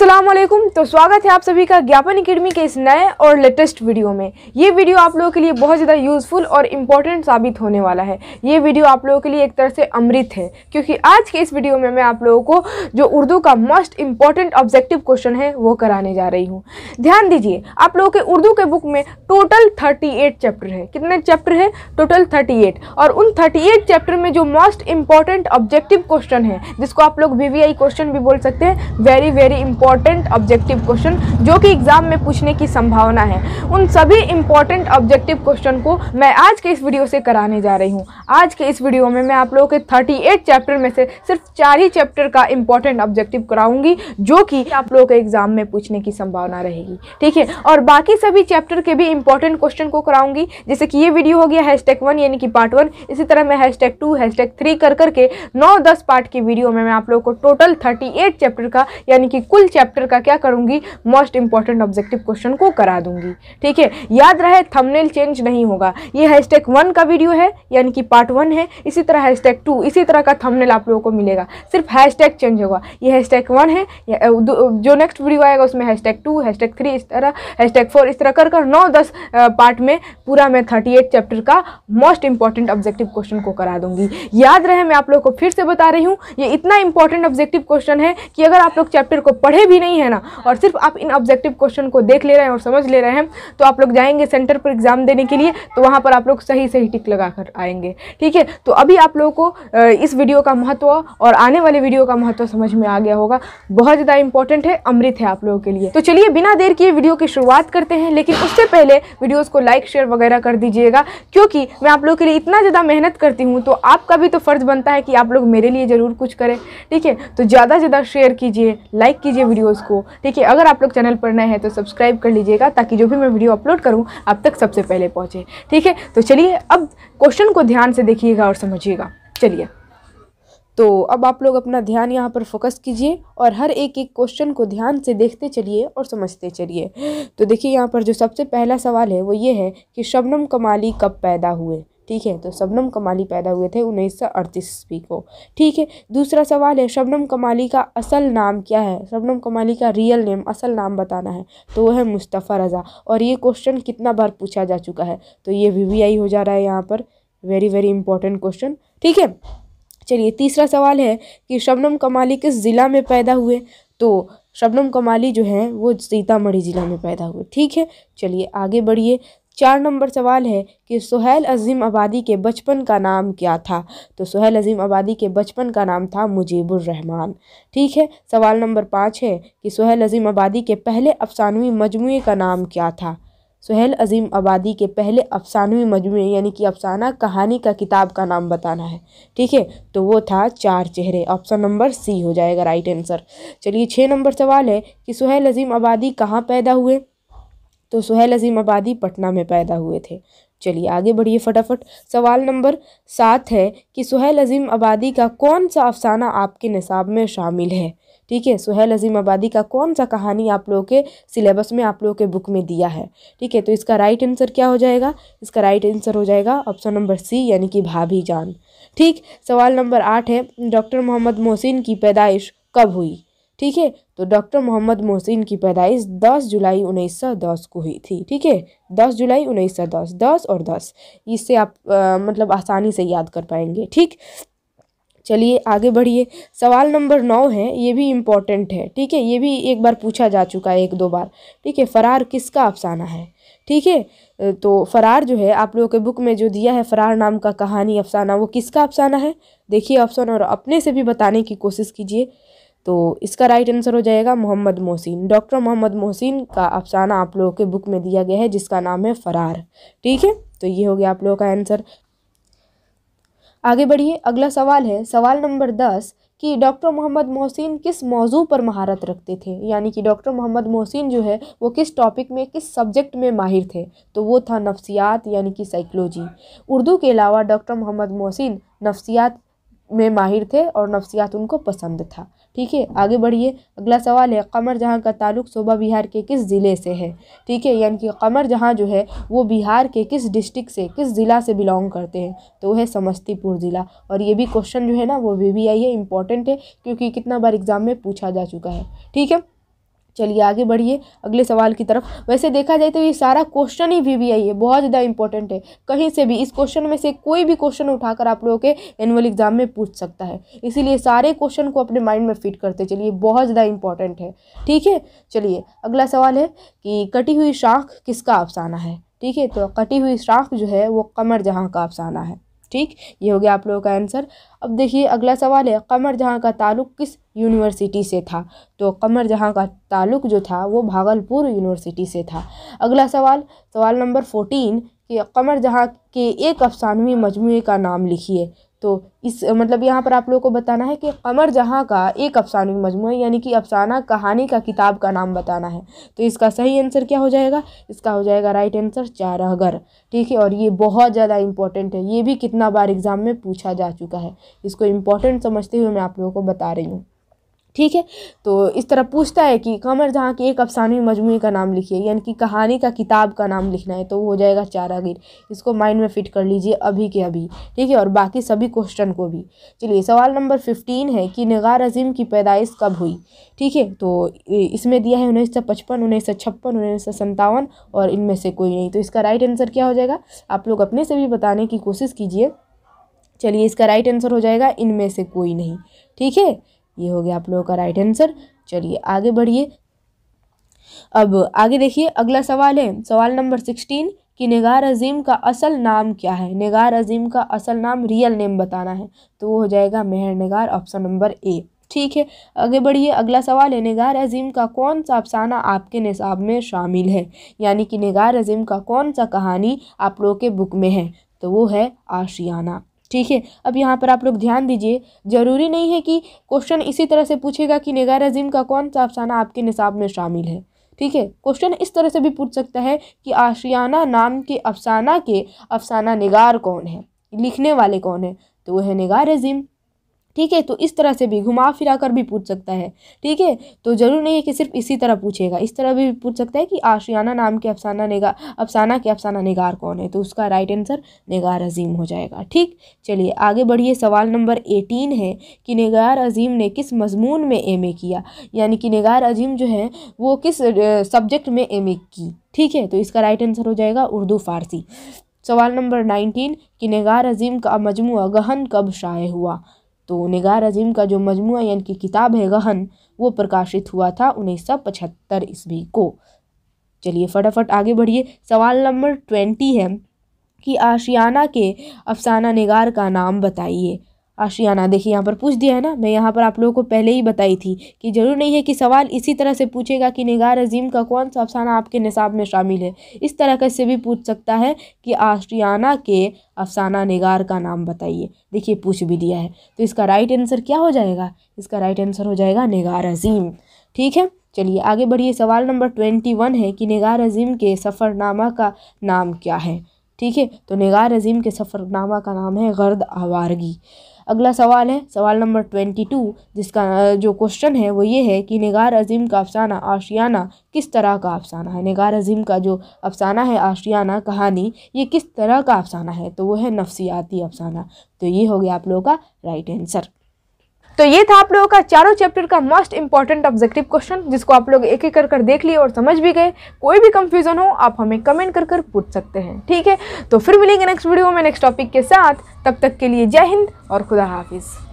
अस्सलाम वालेकुम तो स्वागत है आप सभी का ज्ञापन अकेडमी के इस नए और लेटेस्ट वीडियो में ये वीडियो आप लोगों के लिए बहुत ज़्यादा यूज़फुल और इम्पॉर्टेंट साबित होने वाला है ये वीडियो आप लोगों के लिए एक तरह से अमृत है क्योंकि आज के इस वीडियो में मैं आप लोगों को जो उर्दू का मोस्ट इम्पॉर्टेंट ऑब्जेक्टिव क्वेश्चन है वो कराने जा रही हूँ ध्यान दीजिए आप लोगों के उर्दू के बुक में टोटल थर्टी चैप्टर है कितने चैप्टर है टोटल थर्टी और उन थर्टी चैप्टर में जो मोस्ट इम्पॉर्टेंट ऑब्जेक्टिव क्वेश्चन है जिसको आप लोग वी क्वेश्चन भी बोल सकते हैं very very important important objective question जो कि एग्ज़ाम में पूछने की संभावना है उन सभी इम्पॉर्टेंट ऑब्जेक्टिव क्वेश्चन को मैं आज के इस वीडियो से कराने जा रही हूँ आज के इस वीडियो में मैं आप लोगों के 38 चैप्टर में से सिर्फ चार ही चैप्टर का इम्पॉर्टेंट ऑब्जेक्टिव कराऊंगी जो कि आप लोगों के एग्ज़ाम में पूछने की संभावना रहेगी ठीक है और बाकी सभी चैप्टर के भी इम्पॉर्टेंट क्वेश्चन को कराऊंगी जैसे कि ये वीडियो हो गया हैश वन यानी कि पार्ट वन इसी तरह मैं टैग टू टैग थ्री कर करके नौ दस पार्ट की वीडियो में मैं आप लोगों को टोटल थर्टी चैप्टर का यानी कि कुल चैप्टर का क्या करूंगी मोस्ट इंपॉर्टेंट ऑब्जेक्टिव क्वेश्चन को करा दूंगी ठीक है याद रहे थंबनेल चेंज नहीं होगा ये हैशटैग वन का वीडियो है यानी कि पार्ट वन है इसी तरह हैशटैग टू इसी तरह का थंबनेल आप लोगों को मिलेगा सिर्फ हैशटैग चेंज होगा ये हैशटैग वन है जो नेक्स्ट वीडियो आएगा उसमें हैशटैग टू हैशटैग थ्री इस तरह हैशटैग फोर इस तरह कर कर नौ दस पार्ट में पूरा मैं थर्टी एट चैप्टर का मोस्ट इंपॉर्टेंट ऑब्जेक्टिव क्वेश्चन को करा दूंगी याद रहे मैं आप लोग को फिर से बता रही हूँ ये इतना इंपॉर्टेंट ऑब्जेक्टिव क्वेश्चन है कि अगर आप लोग चैप्टर को पढ़े भी नहीं है ना और सिर्फ आप इन ऑब्जेक्टिव क्वेश्चन को देख ले रहे हैं और समझ ले रहे हैं तो आप लोग जाएंगे सेंटर पर एग्ज़ाम देने के लिए तो वहाँ पर आप लोग सही सही टिक लगा कर आएंगे ठीक है तो अभी आप लोगों को इस वीडियो का महत्व और आने वाले वीडियो का महत्व समझ में आ गया होगा बहुत ज़्यादा इंपॉर्टेंट है अमृत है आप लोगों के लिए तो चलिए बिना देर किए वीडियो की शुरुआत करते हैं लेकिन उससे पहले वीडियोज़ को लाइक शेयर वगैरह कर दीजिएगा क्योंकि मैं आप लोगों के लिए इतना ज़्यादा मेहनत करती हूँ तो आपका भी तो फ़र्ज़ बनता है कि आप लोग मेरे लिए ज़रूर कुछ करें ठीक है तो ज़्यादा ज़्यादा शेयर कीजिए लाइक कीजिए वीडियोस को ठीक है अगर आप लोग चैनल पर नए हैं तो सब्सक्राइब कर लीजिएगा ताकि जो भी मैं वीडियो अपलोड करूँ आप तक सबसे पहले पहुँचे ठीक है तो चलिए अब क्वेश्चन को ध्यान से देखिएगा और समझिएगा चलिए तो अब आप लोग अपना ध्यान यहाँ पर फोकस कीजिए और हर एक एक क्वेश्चन को ध्यान से देखते चलिए और समझते चलिए तो देखिए यहाँ पर जो सबसे पहला सवाल है वो ये है कि शबनम कमाली कब पैदा हुए ठीक है तो शबनम कमाली पैदा हुए थे उन्नीस सौ अड़तीस ईस्वी को ठीक है दूसरा सवाल है शबनम कमाली का असल नाम क्या है शबनम कमाली का रियल नेम असल नाम बताना है तो वह है मुस्तफ़ा रज़ा और ये क्वेश्चन कितना बार पूछा जा चुका है तो ये वी हो जा रहा है यहाँ पर वेरी वेरी इंपॉर्टेंट क्वेश्चन ठीक है चलिए तीसरा सवाल है कि शबनम कमाली किस ज़िला में पैदा हुए तो शबनम कमाली जो है वो सीतामढ़ी ज़िला में पैदा हुए ठीक है चलिए आगे बढ़िए चार नंबर सवाल है कि सुहेल अजीम आबादी के बचपन का नाम क्या था तो सुहेल अजीम आबादी के बचपन का नाम था मुजीबुररहमान ठीक है सवाल नंबर पाँच है कि सुहेल अजीम आबादी के पहले अफसानवी मजमू का नाम क्या था सुहेल अजीम आबादी के पहले अफसानवी मजमू यानी कि अफसाना कहानी का किताब का नाम बताना है ठीक है तो वो था चार चेहरे ऑप्शन नंबर सी हो जाएगा राइट आंसर चलिए छः नंबर सवाल है कि सुहेल अजीम आबादी कहाँ पैदा हुए तो सुहेल अजीम आबादी पटना में पैदा हुए थे चलिए आगे बढ़िए फटाफट सवाल नंबर सात है कि सुहेल अजीम आबादी का कौन सा अफसाना आपके निसाब में शामिल है ठीक है सुहेल अजीम आबादी का कौन सा कहानी आप लोगों के सिलेबस में आप लोगों के बुक में दिया है ठीक है तो इसका राइट आंसर क्या हो जाएगा इसका राइट आंसर हो जाएगा ऑप्शन नंबर सी यानी कि भाभी जान ठीक सवाल नंबर आठ है डॉक्टर मोहम्मद मोहसिन की पैदाइश कब हुई ठीक है तो डॉक्टर मोहम्मद मोहसिन की पैदाइश 10 जुलाई 1910 को हुई थी ठीक है 10 जुलाई 1910 10 और 10 इससे आप आ, मतलब आसानी से याद कर पाएंगे ठीक चलिए आगे बढ़िए सवाल नंबर नौ है ये भी इम्पोर्टेंट है ठीक है ये भी एक बार पूछा जा चुका है एक दो बार ठीक है फरार किसका अफसाना है ठीक है तो फरार जो है आप लोगों के बुक में जो दिया है फरार नाम का कहानी अफसाना वो किसका अफसाना है देखिए ऑप्शन और अपने से भी बताने की कोशिश कीजिए तो इसका राइट आंसर हो जाएगा मोहम्मद मोहसिन डॉक्टर मोहम्मद मोहसिन का अफसाना आप लोगों के बुक में दिया गया है जिसका नाम है फरार ठीक है तो ये हो गया आप लोगों का आंसर आगे बढ़िए अगला सवाल है सवाल नंबर दस कि डॉक्टर मोहम्मद मोहसिन किस मौजू पर महारत रखते थे यानी कि डॉक्टर मोहम्मद मोहसिन जो है वो किस टॉपिक में किस सब्जेक्ट में माहिर थे तो वो था नफ्सियात यानी कि साइकोलॉजी उर्दू के अलावा डॉक्टर मोहम्मद मोहसिन नफ्सियात में माहिर थे और नफ्सियात उनको पसंद था ठीक है आगे बढ़िए अगला सवाल है कमर जहाँ का ताल्लुक सूबा बिहार के किस ज़िले से है ठीक है यानी कि कमर जहाँ जो है वो बिहार के किस डिस्ट्रिक्ट से किस ज़िला से बिलोंग करते हैं तो वो है समस्तीपुर ज़िला और ये भी क्वेश्चन जो है ना वो वी वी आई है इंपॉर्टेंट है क्योंकि कितना बार एग्ज़ाम में पूछा जा चुका है ठीक है चलिए आगे बढ़िए अगले सवाल की तरफ वैसे देखा जाए तो ये सारा क्वेश्चन ही वी वी आई है बहुत ज़्यादा इंपॉर्टेंट है कहीं से भी इस क्वेश्चन में से कोई भी क्वेश्चन उठाकर आप लोगों के एनुअल एग्जाम में पूछ सकता है इसीलिए सारे क्वेश्चन को अपने माइंड में फिट करते चलिए बहुत ज़्यादा इंपॉर्टेंट है ठीक है चलिए अगला सवाल है कि कटी हुई शाख किसका अफसाना है ठीक है तो कटी हुई शाख जो है वो कमर जहाँ का अफसाना है ठीक ये हो गया आप लोगों का आंसर अब देखिए अगला सवाल है कमर जहाँ का ताल्लुक किस यूनिवर्सिटी से था तो कमर जहाँ का ताल्लुक जो था वो भागलपुर यूनिवर्सिटी से था अगला सवाल सवाल नंबर फोर्टीन कि कमर जहाँ के एक अफसानवी मजमू का नाम लिखिए तो इस मतलब यहाँ पर आप लोगों को बताना है कि कमर जहाँ का एक अफसानवी मजमू यानी कि अफसाना कहानी का किताब का नाम बताना है तो इसका सही आंसर क्या हो जाएगा इसका हो जाएगा राइट आंसर चारागर ठीक है और ये बहुत ज़्यादा इंपॉर्टेंट है ये भी कितना बार एग्ज़ाम में पूछा जा चुका है इसको इम्पॉर्टेंट समझते हुए मैं आप लोगों को बता रही हूँ ठीक है तो इस तरह पूछता है कि कमर जहाँ के एक अफसानवी मजमू का नाम लिखिए यानी कि कहानी का किताब का नाम लिखना है तो वो हो जाएगा चारागिर इसको माइंड में फिट कर लीजिए अभी के अभी ठीक है और बाकी सभी क्वेश्चन को भी चलिए सवाल नंबर फिफ्टीन है कि निगार अजीम की पैदाइश कब हुई ठीक है तो इसमें दिया है उन्नीस सौ पचपन उन्नीस सौ छप्पन उन्नीस सौ सत्तावन और इनमें से कोई नहीं तो इसका राइट आंसर क्या हो जाएगा आप लोग अपने से भी बताने की कोशिश कीजिए चलिए इसका राइट आंसर हो जाएगा इनमें से कोई नहीं ठीक है ये हो गया आप लोगों का राइट आंसर चलिए आगे बढ़िए अब आगे देखिए अगला सवाल है सवाल नंबर सिक्सटीन कि निगार अजीम का असल नाम क्या है निगार अजीम का असल नाम रियल नेम बताना है तो वो हो जाएगा मेहर निगार ऑप्शन नंबर ए ठीक है आगे बढ़िए अगला सवाल है निगार अजीम का कौन सा अफसाना आपके निसाब में शामिल है यानी कि निगार अजीम का कौन सा कहानी आप लोगों के बुक में है तो वो है आशियाना ठीक है अब यहाँ पर आप लोग ध्यान दीजिए ज़रूरी नहीं है कि क्वेश्चन इसी तरह से पूछेगा कि निगार अजीम का कौन सा अफसाना आपके निसाब में शामिल है ठीक है क्वेश्चन इस तरह से भी पूछ सकता है कि आशियाना नाम के अफसाना के अफसाना निगार कौन है लिखने वाले कौन है तो वह है निगार अजीम ठीक है तो इस तरह से भी घुमा फिरा कर भी पूछ सकता है ठीक है तो ज़रूर नहीं है कि सिर्फ इसी तरह पूछेगा इस तरह भी पूछ सकता है कि आशियाना नाम के अफसाना नेगा अफसाना के अफसाना निगार कौन है तो उसका राइट आंसर निगार अजीम हो जाएगा ठीक चलिए आगे बढ़िए सवाल नंबर एटीन है कि निगार अजीम ने किस मजमून में एम किया यानी कि निगार अजीम जो है वो किस सब्जेक्ट में एम की ठीक है तो इसका राइट आंसर हो जाएगा उर्दू फारसी सवाल नंबर नाइनटीन कि निगार अजीम का मजमू गहन कब शाये हुआ तो निगार अजीम का जो मजमू यानी कि किताब है गहन वो प्रकाशित हुआ था उन्नीस सौ पचहत्तर ईस्वी को चलिए फटाफट आगे बढ़िए सवाल नंबर ट्वेंटी है कि आशियाना के अफसाना निगार का नाम बताइए आशियाना देखिए यहाँ पर पूछ दिया है ना मैं यहाँ पर आप लोगों को पहले ही बताई थी कि जरूर नहीं है कि सवाल इसी तरह से पूछेगा कि निगार अजीम का कौन सा अफसाना आपके निसाब में शामिल है इस तरह का से भी पूछ सकता है कि आशियाना के अफसाना निगार का नाम बताइए देखिए पूछ भी दिया है तो इसका राइट आंसर क्या हो जाएगा इसका राइट आंसर हो जाएगा निगार अजीम ठीक है चलिए आगे बढ़िए सवाल नंबर ट्वेंटी वन है कि निगार अजीम के सफ़रनामा का नाम क्या है ठीक है तो निगार अजीम के सफ़रनामा का नाम है गर्द आवारगी अगला सवाल है सवाल नंबर ट्वेंटी टू जिसका जो क्वेश्चन है वो ये है कि निगार अजीम का अफसाना आशियाना किस तरह का अफसाना है निगार अजीम का जो अफसाना है आशियाना कहानी ये किस तरह का अफसाना है तो वो है नफसियाती अफसाना तो ये हो गया आप लोगों का राइट आंसर तो ये था आप लोगों का चारों चैप्टर का मोस्ट इंपॉर्टेंट ऑब्जेक्टिव क्वेश्चन जिसको आप लोग एक एक कर कर देख लिए और समझ भी गए कोई भी कंफ्यूजन हो आप हमें कमेंट कर कर पूछ सकते हैं ठीक है तो फिर मिलेंगे नेक्स्ट वीडियो में नेक्स्ट टॉपिक के साथ तब तक के लिए जय हिंद और खुदा हाफिज़